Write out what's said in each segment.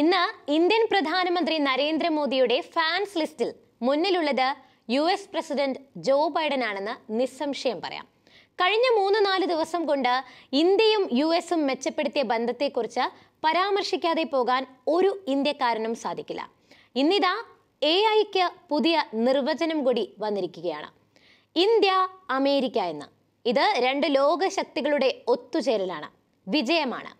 ഇന്ന് ഇന്ത്യൻ പ്രധാനമന്ത്രി നരേന്ദ്രമോദിയുടെ ഫാൻസ് ലിസ്റ്റിൽ മുന്നിലുള്ളത് U S president Joe Biden ആണെന്ന് നിസ്സംശയം പറയാം കഴിഞ്ഞ മൂന്ന് നാല് ദിവസം കൊണ്ട് ഇന്ത്യയും യു എസും മെച്ചപ്പെടുത്തിയ ബന്ധത്തെക്കുറിച്ച് പരാമർശിക്കാതെ പോകാൻ ഒരു ഇന്ത്യക്കാരനും സാധിക്കില്ല ഇന്നിതാ എ ഐക്ക് പുതിയ നിർവചനം കൂടി വന്നിരിക്കുകയാണ് ഇന്ത്യ അമേരിക്ക എന്ന് ഇത് രണ്ട് ലോകശക്തികളുടെ ഒത്തുചേരലാണ് വിജയമാണ്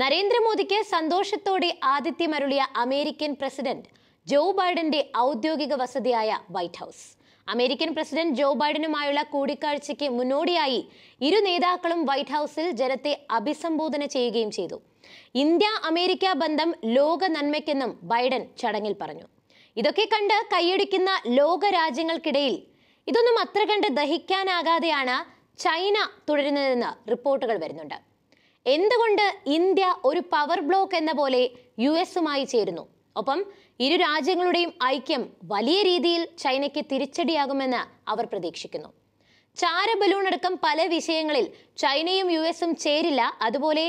നരേന്ദ്രമോദിക്ക് സന്തോഷത്തോടെ ആതിഥ്യമരുളിയ അമേരിക്കൻ പ്രസിഡന്റ് ജോ ബൈഡന്റെ ഔദ്യോഗിക വസതിയായ White House American president Joe ബൈഡനുമായുള്ള കൂടിക്കാഴ്ചയ്ക്ക് മുന്നോടിയായി ഇരു നേതാക്കളും വൈറ്റ് ഹൗസിൽ ജനത്തെ അഭിസംബോധന ചെയ്യുകയും ചെയ്തു ഇന്ത്യ അമേരിക്ക ബന്ധം ലോക നന്മയ്ക്കെന്നും ബൈഡൻ ചടങ്ങിൽ പറഞ്ഞു ഇതൊക്കെ കണ്ട് കൈയടിക്കുന്ന ലോക രാജ്യങ്ങൾക്കിടയിൽ ഇതൊന്നും അത്ര കണ്ട് ദഹിക്കാനാകാതെയാണ് ചൈന തുടരുന്നതെന്ന് റിപ്പോർട്ടുകൾ വരുന്നുണ്ട് എന്തുകൊണ്ട് ഇന്ത്യ ഒരു പവർ ബ്ലോക്ക് എന്ന പോലെ യു എസുമായി ചേരുന്നു ഒപ്പം ഇരു രാജ്യങ്ങളുടെയും ഐക്യം വലിയ രീതിയിൽ ചൈനയ്ക്ക് തിരിച്ചടിയാകുമെന്ന് അവർ പ്രതീക്ഷിക്കുന്നു ചാര ബലൂൺ അടക്കം പല വിഷയങ്ങളിൽ ചൈനയും യു എസും ചേരില്ല അതുപോലെ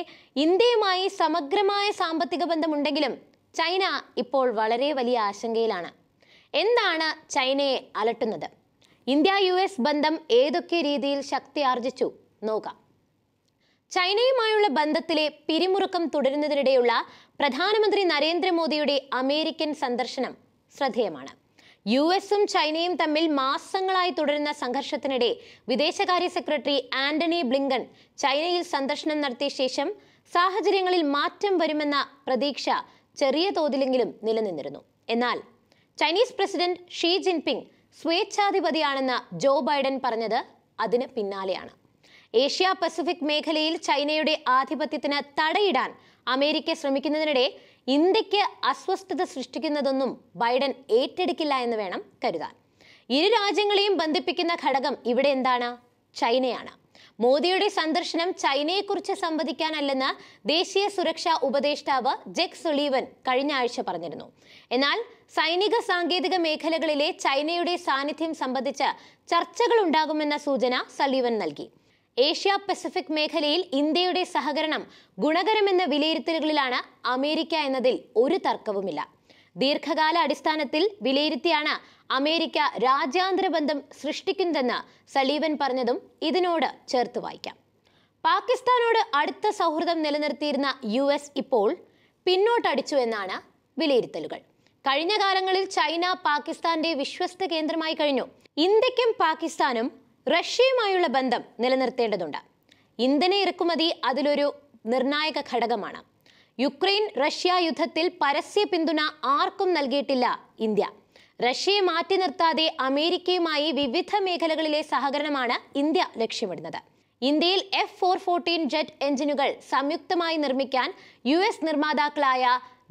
ഇന്ത്യയുമായി സമഗ്രമായ സാമ്പത്തിക ബന്ധമുണ്ടെങ്കിലും ചൈന ഇപ്പോൾ വളരെ വലിയ ആശങ്കയിലാണ് എന്താണ് ചൈനയെ അലട്ടുന്നത് ഇന്ത്യ യു എസ് ബന്ധം ഏതൊക്കെ രീതിയിൽ ശക്തി ആർജിച്ചു നോക്കാം ചൈനയുമായുള്ള ബന്ധത്തിലെ പിരിമുറുക്കം തുടരുന്നതിനിടെയുള്ള പ്രധാനമന്ത്രി നരേന്ദ്രമോദിയുടെ അമേരിക്കൻ സന്ദർശനം ശ്രദ്ധേയമാണ് യു എസും ചൈനയും തമ്മിൽ മാസങ്ങളായി തുടരുന്ന സംഘർഷത്തിനിടെ വിദേശകാര്യ സെക്രട്ടറി ആന്റണി ബ്ലിങ്കൺ ചൈനയിൽ സന്ദർശനം നടത്തിയ ശേഷം സാഹചര്യങ്ങളിൽ മാറ്റം വരുമെന്ന പ്രതീക്ഷ ചെറിയ തോതിലെങ്കിലും നിലനിന്നിരുന്നു എന്നാൽ ചൈനീസ് പ്രസിഡന്റ് ഷീ ജിൻപിങ് സ്വേച്ഛാധിപതിയാണെന്ന് ജോ ബൈഡൻ പറഞ്ഞത് അതിന് പിന്നാലെയാണ് ഏഷ്യ പസഫിക് മേഖലയിൽ ചൈനയുടെ ആധിപത്യത്തിന് തടയിടാൻ അമേരിക്ക ശ്രമിക്കുന്നതിനിടെ ഇന്ത്യക്ക് അസ്വസ്ഥത സൃഷ്ടിക്കുന്നതൊന്നും ബൈഡൻ ഏറ്റെടുക്കില്ല എന്ന് വേണം കരുതാൻ ഇരു രാജ്യങ്ങളെയും ബന്ധിപ്പിക്കുന്ന ഘടകം ഇവിടെ എന്താണ് ചൈനയാണ് മോദിയുടെ സന്ദർശനം ചൈനയെക്കുറിച്ച് സംവദിക്കാനല്ലെന്ന് ദേശീയ സുരക്ഷാ ഉപദേഷ്ടാവ് ജെക് സുളീവൻ കഴിഞ്ഞ ആഴ്ച പറഞ്ഞിരുന്നു എന്നാൽ സൈനിക സാങ്കേതിക മേഖലകളിലെ ചൈനയുടെ സാന്നിധ്യം സംബന്ധിച്ച് ചർച്ചകൾ ഉണ്ടാകുമെന്ന സൂചന സലീവൻ നൽകി ഏഷ്യ പസഫിക് മേഖലയിൽ ഇന്ത്യയുടെ സഹകരണം ഗുണകരമെന്ന വിലയിരുത്തലുകളിലാണ് അമേരിക്ക എന്നതിൽ ഒരു തർക്കവുമില്ല ദീർഘകാല അടിസ്ഥാനത്തിൽ വിലയിരുത്തിയാണ് അമേരിക്ക രാജ്യാന്തര ബന്ധം സൃഷ്ടിക്കുന്നതെന്ന് സലീവൻ പറഞ്ഞതും ഇതിനോട് ചേർത്ത് വായിക്കാം പാകിസ്ഥാനോട് അടുത്ത സൗഹൃദം നിലനിർത്തിയിരുന്ന യു എസ് ഇപ്പോൾ പിന്നോട്ടടിച്ചു എന്നാണ് വിലയിരുത്തലുകൾ കഴിഞ്ഞ കാലങ്ങളിൽ ചൈന പാകിസ്ഥാന്റെ വിശ്വസ്ത കേന്ദ്രമായി കഴിഞ്ഞു ഇന്ത്യക്കും പാകിസ്ഥാനും റഷ്യയുമായുള്ള ബന്ധം നിലനിർത്തേണ്ടതുണ്ട് ഇന്ധന ഇറക്കുമതി അതിലൊരു നിർണായക ഘടകമാണ് യുക്രൈൻ റഷ്യ യുദ്ധത്തിൽ പരസ്യ പിന്തുണ ആർക്കും നൽകിയിട്ടില്ല ഇന്ത്യ റഷ്യയെ മാറ്റി നിർത്താതെ അമേരിക്കയുമായി വിവിധ മേഖലകളിലെ സഹകരണമാണ് ഇന്ത്യ ലക്ഷ്യമിടുന്നത് ഇന്ത്യയിൽ എഫ് ഫോർ ഫോർട്ടീൻ ജെറ്റ് എഞ്ചിനുകൾ സംയുക്തമായി നിർമ്മിക്കാൻ യു എസ് നിർമ്മാതാക്കളായ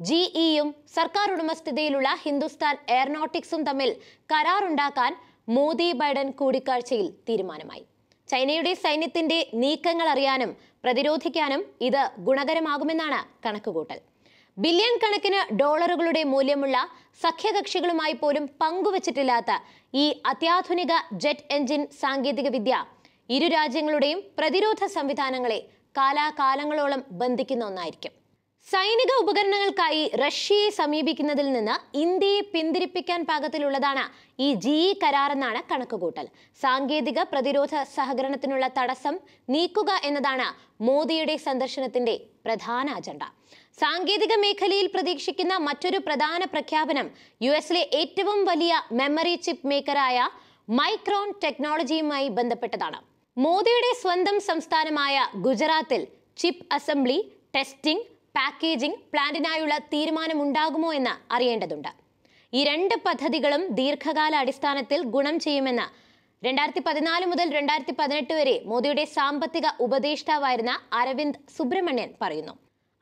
ജിഇയും e സർക്കാർ ഉടമസ്ഥതയിലുള്ള ഹിന്ദുസ്ഥാൻ എയറോനോട്ടിക്സും തമ്മിൽ കരാറുണ്ടാക്കാൻ മോദി ബൈഡൻ കൂടിക്കാഴ്ചയിൽ തീരുമാനമായി ചൈനയുടെ സൈന്യത്തിന്റെ നീക്കങ്ങൾ അറിയാനും പ്രതിരോധിക്കാനും ഇത് ഗുണകരമാകുമെന്നാണ് കണക്കുകൂട്ടൽ ബില്യൺ കണക്കിന് ഡോളറുകളുടെ മൂല്യമുള്ള സഖ്യകക്ഷികളുമായി പോലും പങ്കുവച്ചിട്ടില്ലാത്ത ഈ അത്യാധുനിക ജെറ്റ് എഞ്ചിൻ സാങ്കേതികവിദ്യ ഇരു രാജ്യങ്ങളുടെയും പ്രതിരോധ സംവിധാനങ്ങളെ കാലാകാലങ്ങളോളം ബന്ധിക്കുന്ന ഒന്നായിരിക്കും സൈനിക ഉപകരണങ്ങൾക്കായി റഷ്യയെ സമീപിക്കുന്നതിൽ നിന്ന് ഇന്ത്യയെ പിന്തിരിപ്പിക്കാൻ പാകത്തിലുള്ളതാണ് ഈ ജി ഇ കരാറെന്നാണ് കണക്കുകൂട്ടൽ സാങ്കേതിക പ്രതിരോധ സഹകരണത്തിനുള്ള തടസ്സം നീക്കുക എന്നതാണ് മോദിയുടെ സന്ദർശനത്തിന്റെ പ്രധാന അജണ്ട സാങ്കേതിക മേഖലയിൽ പ്രതീക്ഷിക്കുന്ന മറ്റൊരു പ്രധാന പ്രഖ്യാപനം യു എസിലെ ഏറ്റവും വലിയ മെമ്മറി ചിപ്പ് മേക്കറായ മൈക്രോൺ ടെക്നോളജിയുമായി ബന്ധപ്പെട്ടതാണ് മോദിയുടെ സ്വന്തം സംസ്ഥാനമായ ഗുജറാത്തിൽ ചിപ്പ് അസംബ്ലി ടെസ്റ്റിംഗ് പാക്കേജിംഗ് പ്ലാന്റിനായുള്ള തീരുമാനമുണ്ടാകുമോ എന്ന് അറിയേണ്ടതുണ്ട് ഈ രണ്ട് പദ്ധതികളും ദീർഘകാല അടിസ്ഥാനത്തിൽ ഗുണം ചെയ്യുമെന്ന് രണ്ടായിരത്തി പതിനാല് മുതൽ രണ്ടായിരത്തി പതിനെട്ട് വരെ മോദിയുടെ സാമ്പത്തിക ഉപദേഷ്ടാവായിരുന്ന അരവിന്ദ് സുബ്രഹ്മണ്യൻ പറയുന്നു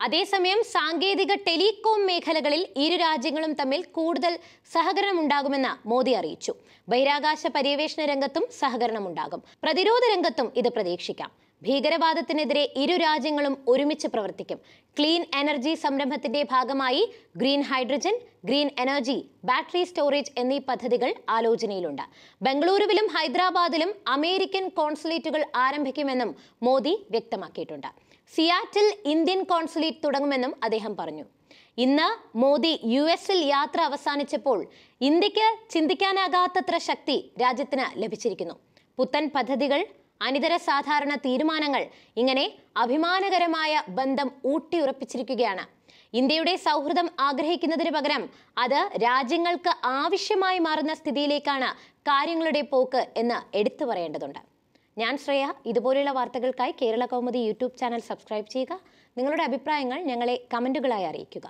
അതേസമയം സാങ്കേതിക ടെലികോം മേഖലകളിൽ ഇരു രാജ്യങ്ങളും തമ്മിൽ കൂടുതൽ സഹകരണം ഉണ്ടാകുമെന്ന് മോദി അറിയിച്ചു ബഹിരാകാശ പര്യവേഷണ രംഗത്തും സഹകരണമുണ്ടാകും പ്രതിരോധ രംഗത്തും ഇത് പ്രതീക്ഷിക്കാം ഭീകരവാദത്തിനെതിരെ ഇരു രാജ്യങ്ങളും ഒരുമിച്ച് പ്രവർത്തിക്കും ക്ലീൻ എനർജി സംരംഭത്തിന്റെ ഭാഗമായി green hydrogen green energy battery storage എന്നീ പദ്ധതികൾ ആലോചനയിലുണ്ട് ബംഗളൂരുവിലും ഹൈദരാബാദിലും അമേരിക്കൻ കോൺസുലേറ്റുകൾ ആരംഭിക്കുമെന്നും മോദി വ്യക്തമാക്കിയിട്ടുണ്ട് സിയാറ്റിൽ ഇന്ത്യൻ കോൺസുലേറ്റ് തുടങ്ങുമെന്നും അദ്ദേഹം പറഞ്ഞു ഇന്ന് മോദി യു എസിൽ യാത്ര അവസാനിച്ചപ്പോൾ ഇന്ത്യക്ക് ചിന്തിക്കാനാകാത്തത്ര ശക്തി രാജ്യത്തിന് ലഭിച്ചിരിക്കുന്നു പുത്തൻ പദ്ധതികൾ അനിതര സാധാരണ തീരുമാനങ്ങൾ ഇങ്ങനെ അഭിമാനകരമായ ബന്ധം ഊട്ടിയുറപ്പിച്ചിരിക്കുകയാണ് ഇന്ത്യയുടെ സൗഹൃദം ആഗ്രഹിക്കുന്നതിന് പകരം അത് രാജ്യങ്ങൾക്ക് ആവശ്യമായി മാറുന്ന സ്ഥിതിയിലേക്കാണ് കാര്യങ്ങളുടെ പോക്ക് എന്ന് എടുത്തു പറയേണ്ടതുണ്ട് ഞാൻ ശ്രേയ ഇതുപോലെയുള്ള വാർത്തകൾക്കായി Kerala Kaumudi YouTube channel subscribe ചെയ്യുക നിങ്ങളുടെ അഭിപ്രായങ്ങൾ ഞങ്ങളെ കമൻറ്റുകളായി അറിയിക്കുക